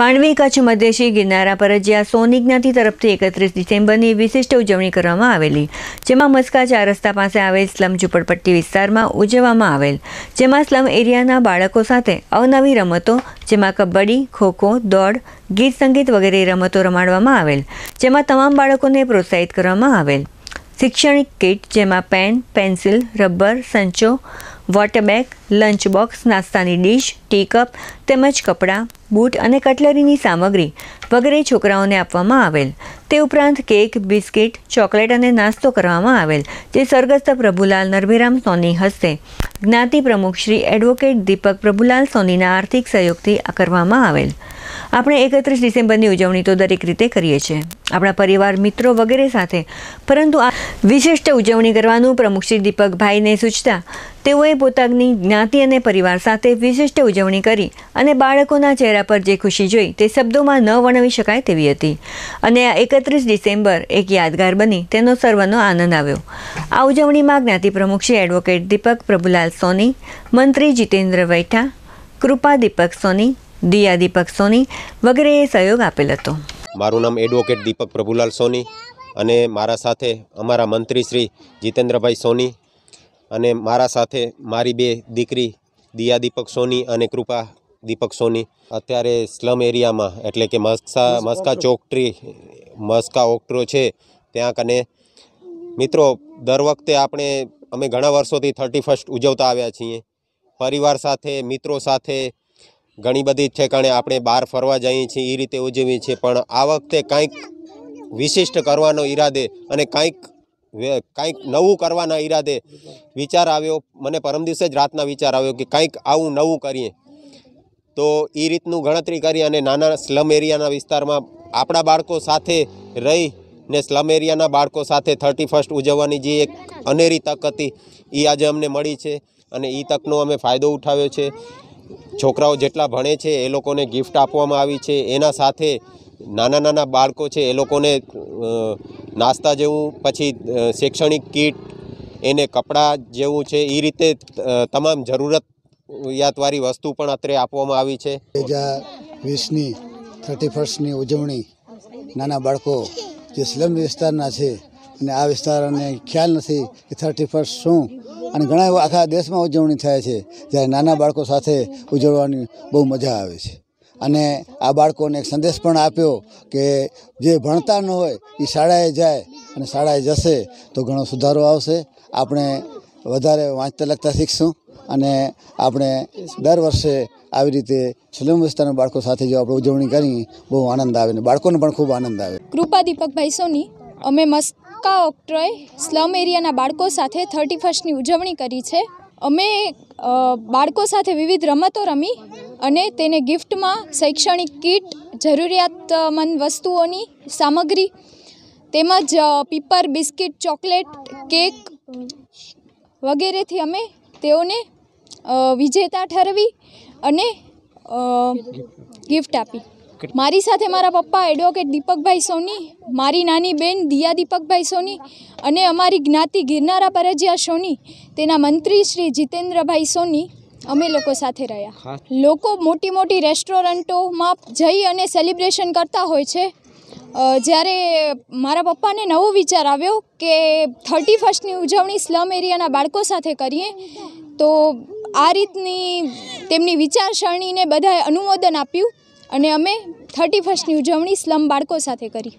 માંડવી કચ્છ મધ્યશી ગિરનારા પર જ્યાં સોની જ્ઞાતિ તરફથી એકત્રીસ ડિસેમ્બરની વિશિષ્ટ ઉજવણી કરવામાં આવેલી જેમાં મસ્કા ચાર રસ્તા પાસે આવેલ સ્લમ ઝુંપડપટ્ટી વિસ્તારમાં ઉજવવામાં આવેલ જેમાં સ્લમ એરિયાના બાળકો સાથે અવનવી રમતો જેમાં કબડ્ડી ખોખો દોડ ગીત સંગીત વગેરે રમતો રમાડવામાં આવેલ જેમાં તમામ બાળકોને પ્રોત્સાહિત કરવામાં આવેલ શૈક્ષણિક કિટ જેમાં પેન પેન્સિલ રબર સંચો વોટર બેગ લંચ બોક્સ નાસ્તાની ડીશ ટીકપ તેમજ કપડાં બૂટ અને કટલરીની સામગ્રી વગેરે છોકરાઓને આપવામાં આવેલ તે ઉપરાંત કેક બિસ્કિટ ચોકલેટ અને નાસ્તો કરવામાં આવેલ જે સ્વર્ગસ્થ પ્રભુલાલ નરભીરામ સોની હસ્તે જ્ઞાતિ પ્રમુખ શ્રી એડવોકેટ દીપક પ્રભુલાલ સોનીના આર્થિક સહયોગથી કરવામાં આવેલ આપણે એકત્રીસ ડિસેમ્બરની ઉજવણી તો દરેક રીતે કરીએ છીએ આપણા પરિવાર મિત્રો વગેરે સાથે પરંતુ આ વિશિષ્ટ ઉજવણી કરવાનું પ્રમુખશ્રી દીપકભાઈને સૂચતા તેઓએ પોતાની જ્ઞાતિ અને પરિવાર સાથે વિશિષ્ટ ઉજવણી કરી અને બાળકોના ચહેરા પર જે ખુશી જોઈ તે શબ્દોમાં ન વર્ણવી શકાય તેવી હતી અને આ એકત્રીસ ડિસેમ્બર એક યાદગાર બની તેનો સર્વનો આનંદ આવ્યો આ ઉજવણીમાં જ્ઞાતિ પ્રમુખશ્રી એડવોકેટ દીપક પ્રભુલાલ સોની મંત્રી જીતેન્દ્ર વૈઠા કૃપા દીપક સોની દિયા દીપક સોની વગેરેએ સહયોગ આપેલ હતો મારું નામ એડવોકેટ દીપક પ્રભુલાલ સોની અને મારા સાથે અમારા મંત્રી શ્રી જીતેન્દ્રભાઈ સોની અને મારા સાથે મારી બે દીકરી દિયા દીપક સોની અને કૃપા દીપક સોની અત્યારે સ્લમ એરિયામાં એટલે કે મસ્કા મસ્કા ચોકટ્રી મસ્કા ઓક્ટ્રો છે ત્યાં કને મિત્રો દર વખતે આપણે અમે ઘણા વર્ષોથી થર્ટી ફર્સ્ટ ઉજવતા આવ્યા છીએ પરિવાર સાથે મિત્રો સાથે ઘણી બધી ઠેકાણે આપણે બહાર ફરવા જઈએ છીએ એ રીતે ઉજવીએ છીએ પણ આ વખતે કંઈક વિશિષ્ટ કરવાનો ઈરાદે અને કાંઈક કાંઈક નવું કરવાના ઈરાદે વિચાર આવ્યો મને પરમ દિવસે જ રાતના વિચાર આવ્યો કે કંઈક આવું નવું કરીએ તો એ રીતનું ગણતરી કરી અને નાના સ્લમ એરિયાના વિસ્તારમાં આપણા બાળકો સાથે રહી ને સ્લમ એરિયાના બાળકો સાથે થર્ટી ફર્સ્ટ ઉજવવાની જે એક અનેરી તક હતી એ આજે અમને મળી છે અને એ તકનો અમે ફાયદો ઉઠાવ્યો છે છોકરાઓ જેટલા ભણે છે એ લોકોને ગિફ્ટ આપવામાં આવી છે એના સાથે નાના નાના બાળકો છે એ લોકોને નાસ્તા જેવું પછી શૈક્ષણિક કીટ એને કપડાં જેવું છે એ રીતે તમામ જરૂરિયાતવાળી વસ્તુ પણ અત્રે આપવામાં આવી છે બે હજાર વીસની થર્ટી ફર્સ્ટની ઉજવણી નાના બાળકો જે સ્લમ વિસ્તારના છે અને આ વિસ્તારને ખ્યાલ નથી કે થર્ટી ફર્સ્ટ શું અને ઘણા એવા આખા દેશમાં ઉજવણી થાય છે જ્યારે નાના બાળકો સાથે ઉજવવાની બહુ મજા આવે છે અને આ બાળકોને એક સંદેશ પણ આપ્યો કે જે ભણતા ન હોય એ શાળાએ જાય અને શાળાએ જશે તો ઘણો સુધારો આવશે આપણે વધારે વાંચતા લખતા શીખશું અને આપણે દર વર્ષે આવી રીતે છલમ વિસ્તારના બાળકો સાથે જો આપણે ઉજવણી કરી બહુ આનંદ આવે ને બાળકોને પણ ખૂબ આનંદ આવે કૃપા દીપકભાઈ સોની અમે મસ્કા ઓક્ટ્રોએ સ્લમ એરિયાના બાળકો સાથે થર્ટી ફર્સ્ટની ઉજવણી કરી છે અમે બાળકો સાથે વિવિધ રમતો રમી અને તેને ગિફ્ટમાં શૈક્ષણિક કીટ જરૂરિયાતમંદ વસ્તુઓની સામગ્રી તેમજ પીપર બિસ્કિટ ચોકલેટ કેક વગેરેથી અમે તેઓને વિજેતા ઠરવી અને ગિફ્ટ આપી મારી સાથે મારા પપ્પા એડવોકેટ દીપકભાઈ સોની મારી નાની બેન દિયા દીપકભાઈ સોની અને અમારી જ્ઞાતિ ગિરનારા પરજિયા સોની તેના મંત્રી શ્રી જીતેન્દ્રભાઈ સોની અમે લોકો સાથે રહ્યા લોકો મોટી મોટી રેસ્ટોરન્ટોમાં જઈ અને સેલિબ્રેશન કરતા હોય છે જ્યારે મારા પપ્પાને નવો વિચાર આવ્યો કે થર્ટી ફર્સ્ટની ઉજવણી સ્લમ એરિયાના બાળકો સાથે કરીએ તો આ રીતની તેમની વિચારસરણીને બધાએ અનુમોદન આપ્યું અને અમે થર્ટી ફર્સ્ટની ઉજવણી સ્લમ બાળકો સાથે કરી